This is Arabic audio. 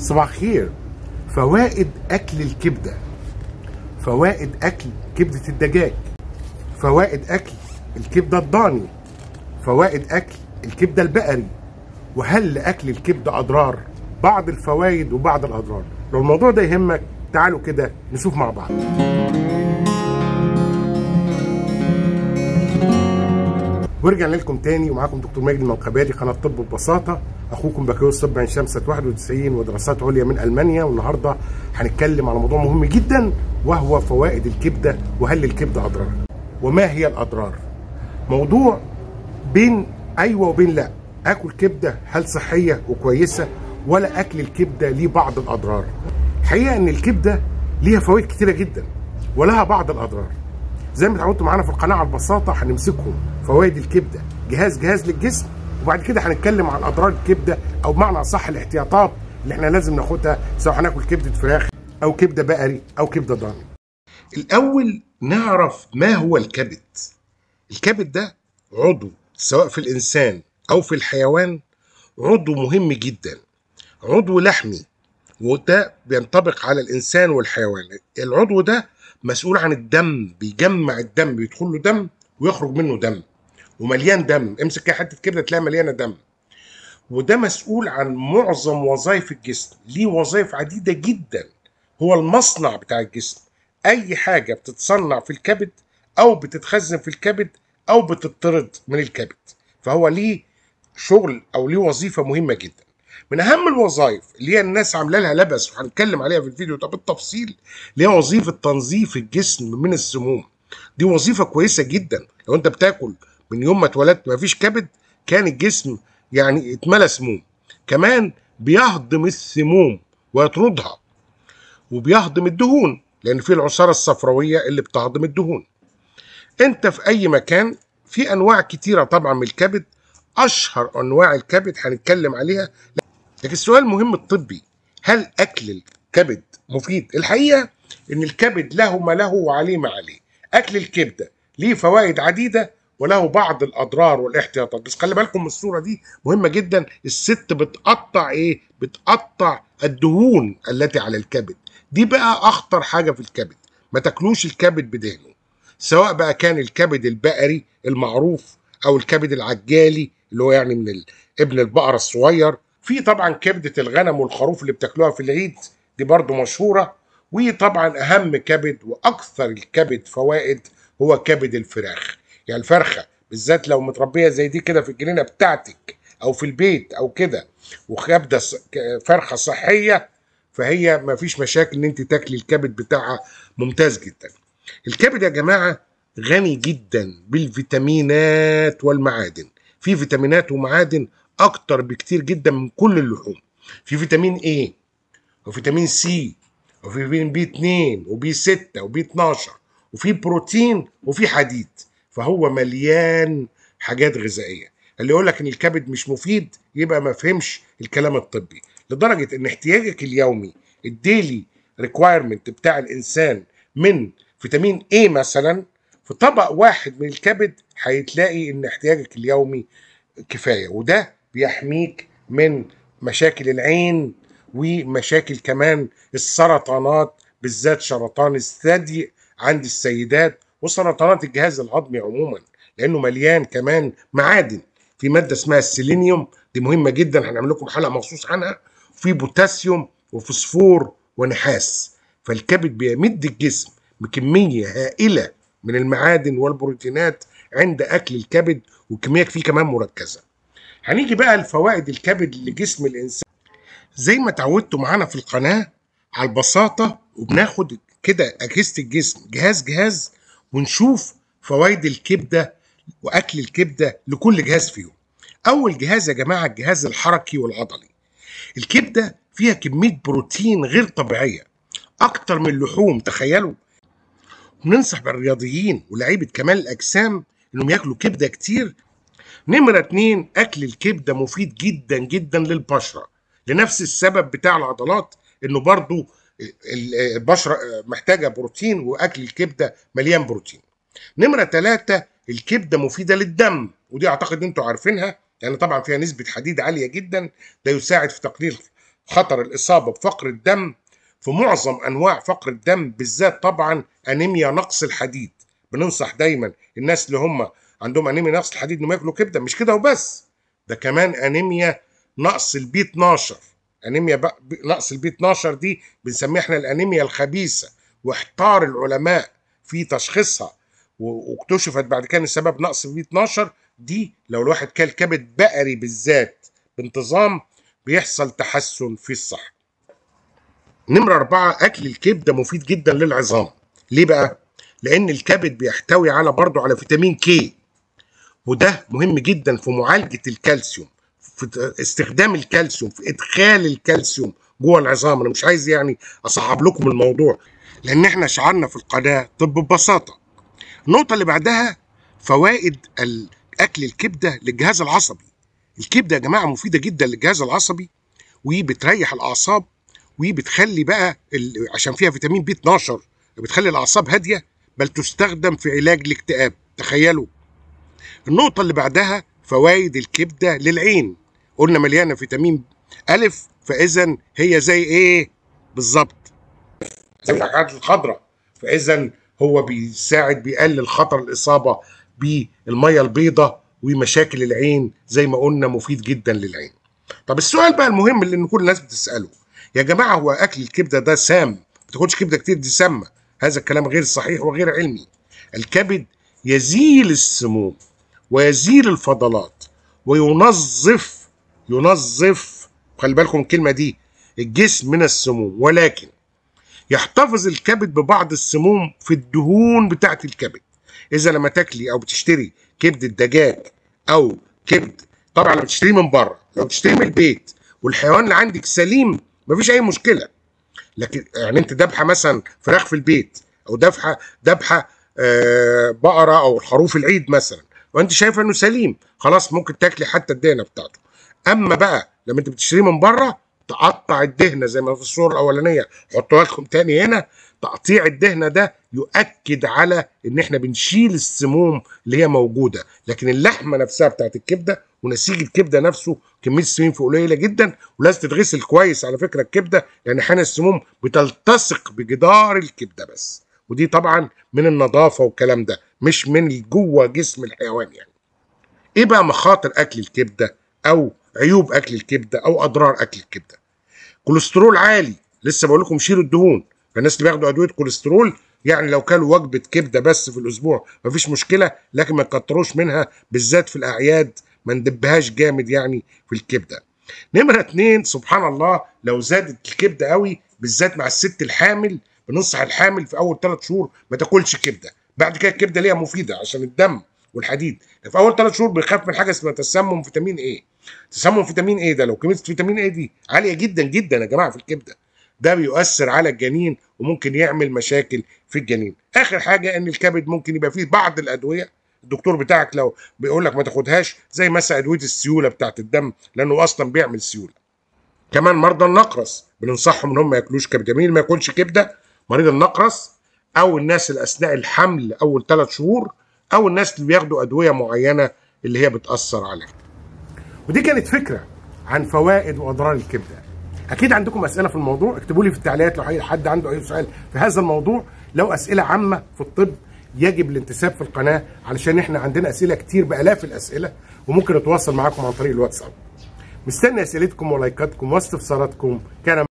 صباح الخير فوائد اكل الكبده فوائد اكل كبده الدجاج فوائد اكل الكبده الضاني فوائد اكل الكبده البقري وهل اكل الكبده اضرار بعض الفوائد وبعض الاضرار لو الموضوع ده يهمك تعالوا كده نشوف مع بعض ورجعنا لكم تاني ومعاكم دكتور مجدي المنقبادي قناه طب ببساطه اخوكم بكالوريوس طب عين شمس 91 ودراسات عليا من المانيا والنهارده هنتكلم على موضوع مهم جدا وهو فوائد الكبده وهل الكبده اضرار وما هي الاضرار موضوع بين ايوه وبين لا اكل كبده هل صحيه وكويسه ولا اكل الكبده ليه بعض الاضرار الحقيقه ان الكبده ليها فوائد كتيره جدا ولها بعض الاضرار زي ما اتعودتوا معانا في القناه على البساطه هنمسكهم فوائد الكبده جهاز جهاز للجسم وبعد كده هنتكلم عن اضرار الكبده او بمعنى اصح الاحتياطات اللي احنا لازم ناخدها سواء هناكل كبده فراخ او كبده بقري او كبده ضاني. الاول نعرف ما هو الكبد. الكبد ده عضو سواء في الانسان او في الحيوان عضو مهم جدا. عضو لحمي وده بينطبق على الانسان والحيوان. العضو ده مسؤول عن الدم بيجمع الدم بيدخل له دم ويخرج منه دم ومليان دم امسك كده حته كبده تلاقيها مليانه دم وده مسؤول عن معظم وظائف الجسم ليه وظائف عديده جدا هو المصنع بتاع الجسم اي حاجه بتتصنع في الكبد او بتتخزن في الكبد او بتطرد من الكبد فهو ليه شغل او ليه وظيفه مهمه جدا من اهم الوظائف اللي هي الناس عامله لها لبس وهنتكلم عليها في الفيديو ده بالتفصيل اللي هي وظيفه تنظيف الجسم من السموم دي وظيفه كويسه جدا لو انت بتاكل من يوم ما اتولدت ما فيش كبد كان الجسم يعني اتملى سموم كمان بيهضم السموم ويطردها وبيهضم الدهون لان في العصاره الصفراويه اللي بتهضم الدهون انت في اي مكان في انواع كتيره طبعا من الكبد اشهر انواع الكبد هنتكلم عليها لكن السؤال المهم الطبي هل اكل الكبد مفيد الحقيقه ان الكبد له ما له وعليه ما عليه اكل الكبده ليه فوائد عديده وله بعض الاضرار والاحتياطات بس خلي بالكم من الصوره دي مهمه جدا الست بتقطع ايه بتقطع الدهون التي على الكبد دي بقى اخطر حاجه في الكبد ما تاكلوش الكبد بدهنه سواء بقى كان الكبد البقري المعروف او الكبد العجالي اللي هو يعني من ابن البقره الصغير في طبعا كبده الغنم والخروف اللي بتاكلوها في العيد دي برضو مشهوره وطبعا اهم كبد واكثر الكبد فوائد هو كبد الفراخ يعني الفرخه بالذات لو متربيه زي دي كده في الجنينه بتاعتك او في البيت او كده وكبده فرخه صحيه فهي ما فيش مشاكل ان انت تاكلي الكبد بتاعها ممتاز جدا الكبد يا جماعه غني جدا بالفيتامينات والمعادن في فيتامينات ومعادن اكتر بكتير جدا من كل اللحوم في فيتامين A وفيتامين C وفيتامين بي 2 وبي 6 وبي 12 وفي بروتين وفي حديد فهو مليان حاجات غذائيه اللي يقول لك ان الكبد مش مفيد يبقى ما فهمش الكلام الطبي لدرجه ان احتياجك اليومي الديلي ريكوايرمنت بتاع الانسان من فيتامين A مثلا في طبق واحد من الكبد هيتلاقي ان احتياجك اليومي كفايه وده بيحميك من مشاكل العين ومشاكل كمان السرطانات بالذات سرطان الثدي عند السيدات وسرطانات الجهاز الهضمي عموما لانه مليان كمان معادن في ماده اسمها السيلينيوم دي مهمه جدا هنعمل لكم حلقه مخصوص عنها في بوتاسيوم وفوسفور ونحاس فالكبد بيمد الجسم بكميه هائله من المعادن والبروتينات عند اكل الكبد وكميه فيه كمان مركزه هنيجي بقى لفوائد الكبد لجسم الإنسان زي ما اتعودتوا معانا في القناة على البساطة وبناخد كده أجهزة الجسم جهاز جهاز ونشوف فوائد الكبدة وأكل الكبدة لكل جهاز فيهم أول جهاز يا جماعة الجهاز الحركي والعضلي الكبدة فيها كمية بروتين غير طبيعية أكتر من اللحوم تخيلوا بننصح بالرياضيين ولاعيبة كمال الأجسام إنهم ياكلوا كبدة كتير نمرة اتنين أكل الكبدة مفيد جدا جدا للبشرة لنفس السبب بتاع العضلات إنه برضو البشرة محتاجة بروتين وأكل الكبدة مليان بروتين نمرة تلاتة الكبدة مفيدة للدم ودي أعتقد أنتوا عارفينها لأن يعني طبعا فيها نسبة حديد عالية جدا ده يساعد في تقليل خطر الإصابة بفقر الدم في معظم أنواع فقر الدم بالذات طبعا أنيميا نقص الحديد بننصح دايما الناس اللي هم عندهم انيميا نقص الحديد انهم ياكلوا كبده مش كده وبس ده كمان انيميا نقص البي 12 انيميا نقص البي 12 دي بنسميها احنا الانيميا الخبيثه واحتار العلماء في تشخيصها واكتشفت بعد كده السبب نقص البي 12 دي لو الواحد كل كبد بقري بالذات بانتظام بيحصل تحسن في الصحه. نمره أربعة أكل الكبدة مفيد جدا للعظام. ليه بقى؟ لأن الكبد بيحتوي على برضه على فيتامين كي وده مهم جدا في معالجه الكالسيوم في استخدام الكالسيوم في ادخال الكالسيوم جوه العظام انا مش عايز يعني اصعب لكم الموضوع لان احنا شعارنا في القناه طب ببساطه النقطه اللي بعدها فوائد اكل الكبده للجهاز العصبي الكبده يا جماعه مفيده جدا للجهاز العصبي وبتريح الاعصاب وبتخلي بقى ال... عشان فيها فيتامين بي 12 بتخلي الاعصاب هاديه بل تستخدم في علاج الاكتئاب تخيلوا النقطة اللي بعدها فوائد الكبدة للعين قلنا مليانة فيتامين أ فإذا هي زي إيه بالظبط زي الحاجات الخضراء فإذا هو بيساعد بيقلل خطر الإصابة بالمية البيضة ومشاكل العين زي ما قلنا مفيد جدا للعين طب السؤال بقى المهم اللي كل الناس بتسأله يا جماعة هو أكل الكبدة ده سام ما تاخدش كبدة كتير دي سامة هذا الكلام غير صحيح وغير علمي الكبد يزيل السموم ويزيل الفضلات وينظف ينظف خلي بالكم الكلمة دي الجسم من السموم ولكن يحتفظ الكبد ببعض السموم في الدهون بتاعة الكبد إذا لما تاكلي أو بتشتري كبد الدجاج أو كبد طبعا لو بتشتريه من بره لو بتشتريه من البيت والحيوان اللي عندك سليم مفيش أي مشكلة لكن يعني أنت ذبحة مثلا فراخ في البيت أو ذبحة ذبحة آه، بقرة أو خروف العيد مثلا وانت شايفه انه سليم خلاص ممكن تاكلي حتى الدهنه بتاعته اما بقى لما انت بتشتريه من بره تقطع الدهنه زي ما في الصوره الاولانيه حطوها لكم تاني هنا تقطيع الدهنه ده يؤكد على ان احنا بنشيل السموم اللي هي موجوده لكن اللحمه نفسها بتاعت الكبده ونسيج الكبده نفسه كميه السمين فيه قليله جدا ولازم تتغسل كويس على فكره الكبده لان احيانا السموم بتلتصق بجدار الكبده بس ودي طبعا من النظافة والكلام ده مش من جوه جسم الحيوان يعني ايه بقى مخاطر اكل الكبدة او عيوب اكل الكبدة او اضرار اكل الكبدة كوليسترول عالي لسه بقول لكم شيلوا الدهون فالناس اللي بياخدوا ادويه كوليسترول يعني لو كلوا وجبه كبده بس في الاسبوع مفيش مشكله لكن ما تكتروش منها بالذات في الاعياد ما ندبهاش جامد يعني في الكبده. نمره اتنين سبحان الله لو زادت الكبده قوي بالذات مع الست الحامل بننصح الحامل في اول ثلاث شهور ما تاكلش كبده بعد كده الكبده ليها مفيده عشان الدم والحديد في اول ثلاث شهور بيخاف من حاجه اسمها تسمم فيتامين ايه تسمم فيتامين ايه ده لو كميه فيتامين ايه دي عاليه جدا جدا يا جماعه في الكبده ده بيؤثر على الجنين وممكن يعمل مشاكل في الجنين اخر حاجه ان الكبد ممكن يبقى فيه بعض الادويه الدكتور بتاعك لو بيقول لك ما تاخدهاش زي مثلا ادويه السيوله بتاعت الدم لانه اصلا بيعمل سيوله كمان مرضى النقرس بننصحهم ان هم ما ياكلوش كبد جميل ما ياكلش كبده مريض النقرس او الناس اللي اثناء الحمل اول ثلاث شهور او الناس اللي بياخدوا ادويه معينه اللي هي بتاثر عليهم. ودي كانت فكره عن فوائد واضرار الكبده. اكيد عندكم اسئله في الموضوع اكتبوا لي في التعليقات لو حد عنده اي سؤال في هذا الموضوع لو اسئله عامه في الطب يجب الانتساب في القناه علشان احنا عندنا اسئله كتير بالاف الاسئله وممكن اتواصل معاكم عن طريق الواتساب. مستني اسئلتكم ولايكاتكم واستفساراتكم كان